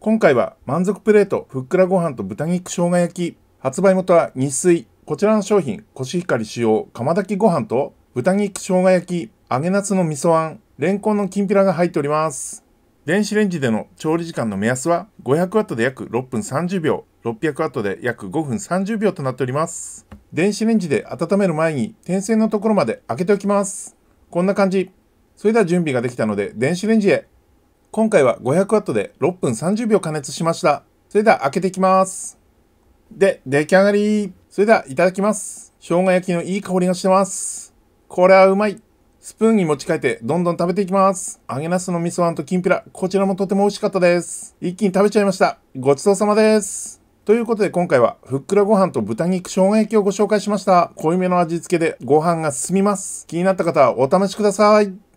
今回は満足プレートふっくらご飯と豚肉生姜焼き発売元は日水こちらの商品コシヒカリ使用釜炊きご飯と豚肉生姜焼き揚げ夏の味噌あんレンコンのきんぴらが入っております電子レンジでの調理時間の目安は 500W で約6分30秒 600W で約5分30秒となっております電子レンジで温める前に点線のところまで開けておきますこんな感じそれでは準備ができたので電子レンジへ今回は 500W で6分30秒加熱しました。それでは開けていきます。で、出来上がりそれではいただきます。生姜焼きのいい香りがしてます。これはうまいスプーンに持ち替えてどんどん食べていきます。揚げなすの味噌あんときんぴら、こちらもとても美味しかったです。一気に食べちゃいました。ごちそうさまです。ということで今回はふっくらご飯と豚肉生姜焼きをご紹介しました。濃いめの味付けでご飯が進みます。気になった方はお試しください。